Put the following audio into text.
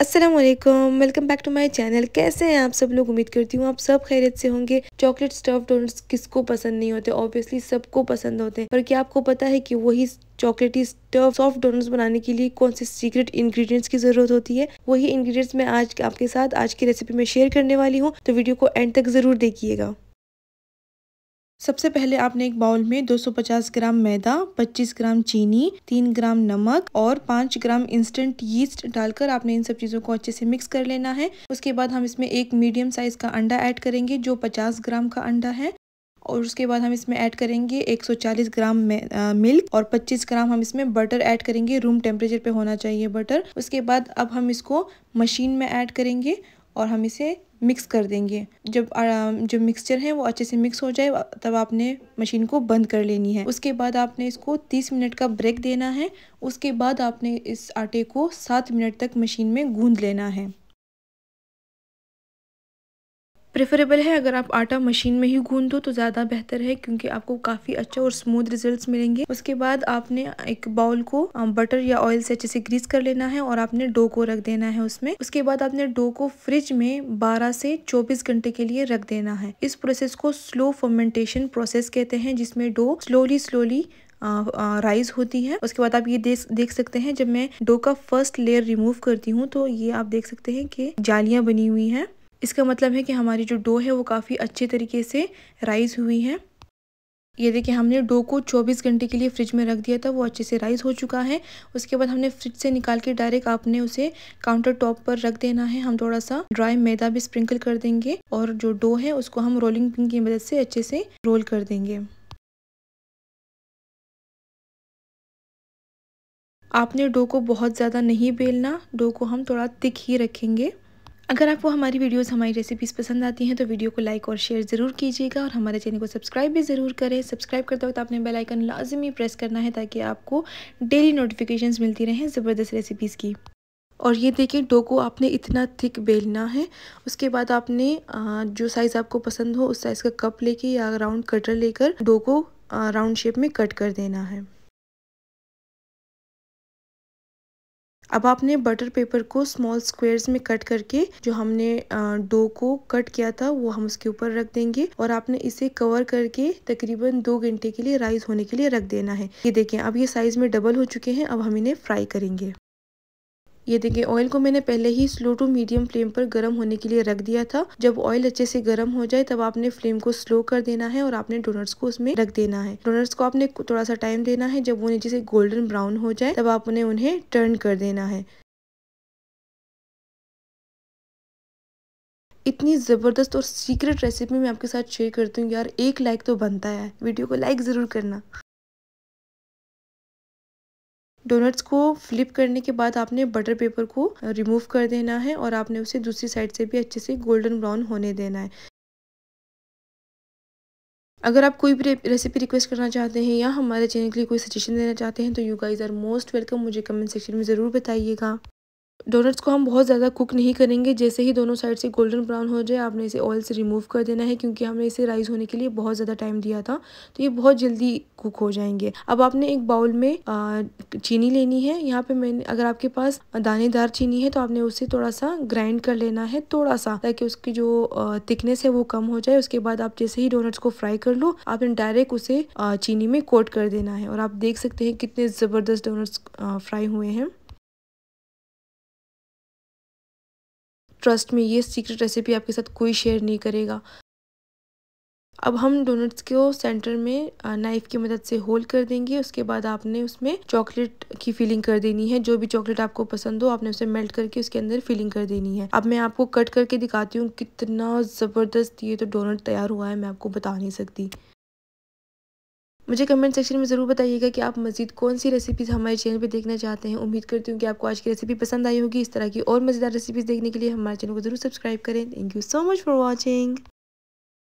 Aslam welcome back to my channel कैसे हैं आप सब लोग उम्मीद करती हूँ आप सब खैरियत से होंगे चॉकलेट स्टफ डोनट्स किसको पसंद नहीं होते ऑब्वियसली सबको पसंद होते हैं पर क्या आपको पता है कि वही चॉकलेटी स्टफ सॉफ्ट डोनट्स बनाने के लिए कौन से सीक्रेट इंग्रेडिएंट्स की जरूरत होती है वही इंग्रेडिएंट्स मैं आज आपके साथ आज की रेसिपी में शेयर करने वाली हूँ तो वीडियो को एंड तक जरूर देखिएगा सबसे पहले आपने एक बाउल में 250 ग्राम मैदा 25 ग्राम चीनी 3 ग्राम नमक और 5 ग्राम इंस्टेंट यीस्ट डालकर आपने इन सब चीज़ों को अच्छे से मिक्स कर लेना है उसके बाद हम इसमें एक मीडियम साइज़ का अंडा ऐड करेंगे जो 50 ग्राम का अंडा है और उसके बाद हम इसमें ऐड करेंगे 140 ग्राम मिल्क और 25 ग्राम हम इसमें बटर ऐड करेंगे रूम टेम्परेचर पे होना चाहिए बटर उसके बाद अब हम इसको मशीन में ऐड करेंगे और हम इसे मिक्स कर देंगे जब जो मिक्सचर है वो अच्छे से मिक्स हो जाए तब आपने मशीन को बंद कर लेनी है उसके बाद आपने इसको तीस मिनट का ब्रेक देना है उसके बाद आपने इस आटे को सात मिनट तक मशीन में गूंद लेना है प्रेफरेबल है अगर आप आटा मशीन में ही गूंद दो तो ज़्यादा बेहतर है क्योंकि आपको काफ़ी अच्छा और स्मूथ रिजल्ट्स मिलेंगे उसके बाद आपने एक बाउल को बटर या ऑयल से अच्छे से ग्रीस कर लेना है और आपने डो को रख देना है उसमें उसके बाद आपने डो को फ्रिज में बारह से चौबीस घंटे के लिए रख देना है इस प्रोसेस को स्लो फर्मेंटेशन प्रोसेस कहते हैं जिसमें डो स्लोली स्लोली राइज होती है उसके बाद आप ये देख देख सकते हैं जब मैं डो का फर्स्ट लेयर रिमूव करती हूँ तो ये आप देख सकते हैं कि जालियाँ बनी हुई हैं इसका मतलब है कि हमारी जो डो है वो काफ़ी अच्छे तरीके से राइज़ हुई है ये देखिए हमने डो को 24 घंटे के लिए फ्रिज में रख दिया था वो अच्छे से राइज हो चुका है उसके बाद हमने फ्रिज से निकाल के डायरेक्ट आपने उसे काउंटर टॉप पर रख देना है हम थोड़ा सा ड्राई मैदा भी स्प्रिंकल कर देंगे और जो डो है उसको हम रोलिंग पिन की मदद से अच्छे से रोल कर देंगे आपने डो को बहुत ज़्यादा नहीं बेलना डो को हम थोड़ा तिक ही रखेंगे अगर आपको हमारी वीडियोस हमारी रेसिपीज़ पसंद आती हैं तो वीडियो को लाइक और शेयर ज़रूर कीजिएगा और हमारे चैनल को सब्सक्राइब भी ज़रूर करें सब्सक्राइब करते वक्त आपने बेल आइकन लाजमी प्रेस करना है ताकि आपको डेली नोटिफिकेशंस मिलती रहें ज़बरदस्त रेसिपीज़ की और ये देखिए डो को आपने इतना थिक बेलना है उसके बाद आपने जो साइज़ आपको पसंद हो उस साइज़ का कप लेके या राउंड कटर लेकर डो को राउंड शेप में कट कर देना है अब आपने बटर पेपर को स्मॉल स्क्वायर्स में कट करके जो हमने डो को कट किया था वो हम उसके ऊपर रख देंगे और आपने इसे कवर करके तकरीबन दो घंटे के लिए राइस होने के लिए रख देना है ये देखें अब ये साइज में डबल हो चुके हैं अब हम इन्हें फ्राई करेंगे ये देखिए ऑयल को मैंने पहले ही स्लो टू मीडियम फ्लेम पर गर्म होने के लिए रख दिया था जब ऑयल अच्छे से गर्म हो जाए तब आपने फ्लेम को स्लो कर देना है और आपने डोनट्स को उसमें रख देना है डोनट्स को आपने थोड़ा सा टाइम देना है जब वो नीचे से गोल्डन ब्राउन हो जाए तब आपने उन्हें टर्न कर देना है इतनी ज़बरदस्त और सीक्रेट रेसिपी मैं आपके साथ शेयर करती हूँ यार एक लाइक तो बनता है वीडियो को लाइक ज़रूर करना डोनट्स को फ्लिप करने के बाद आपने बटर पेपर को रिमूव कर देना है और आपने उसे दूसरी साइड से भी अच्छे से गोल्डन ब्राउन होने देना है अगर आप कोई भी रेसिपी रिक्वेस्ट करना चाहते हैं या हमारे चैनल के लिए कोई सजेशन देना चाहते हैं तो you guys are most welcome मुझे कमेंट सेक्शन में ज़रूर बताइएगा डोनट्स को हम बहुत ज़्यादा कुक नहीं करेंगे जैसे ही दोनों साइड से गोल्डन ब्राउन हो जाए आपने इसे ऑयल से रिमूव कर देना है क्योंकि हमने इसे राइस होने के लिए बहुत ज़्यादा टाइम दिया था तो ये बहुत जल्दी कुक हो जाएंगे अब आपने एक बाउल में आ, चीनी लेनी है यहाँ पे मैंने अगर आपके पास दानेदार चीनी है तो आपने उसे थोड़ा सा ग्राइंड कर लेना है थोड़ा सा ताकि उसकी जो थिकनेस है वो कम हो जाए उसके बाद आप जैसे ही डोनट्स को फ्राई कर लो आपने डायरेक्ट उसे चीनी में कोट कर देना है और आप देख सकते हैं कितने ज़बरदस्त डोनट्स फ्राई हुए हैं ट्रस्ट में ये सीक्रेट रेसिपी आपके साथ कोई शेयर नहीं करेगा अब हम डोनट्स को सेंटर में नाइफ़ की मदद से होल कर देंगे उसके बाद आपने उसमें चॉकलेट की फिलिंग कर देनी है जो भी चॉकलेट आपको पसंद हो आपने उसे मेल्ट करके उसके अंदर फिलिंग कर देनी है अब मैं आपको कट करके दिखाती हूँ कितना ज़बरदस्त ये तो डोनट तैयार हुआ है मैं आपको बता नहीं सकती मुझे कमेंट सेक्शन में ज़रूर बताइएगा कि आप मज़ीद कौन सी रेसिपीज़ हमारे चैनल पर देखना चाहते हैं उम्मीद करती हूँ कि आपको आज की रेसिपी पसंद आई होगी इस तरह की और मज़ेदार रेसिपीज़ देखने के लिए हमारे चैनल को ज़रूर सब्सक्राइब करें thank you so much for watching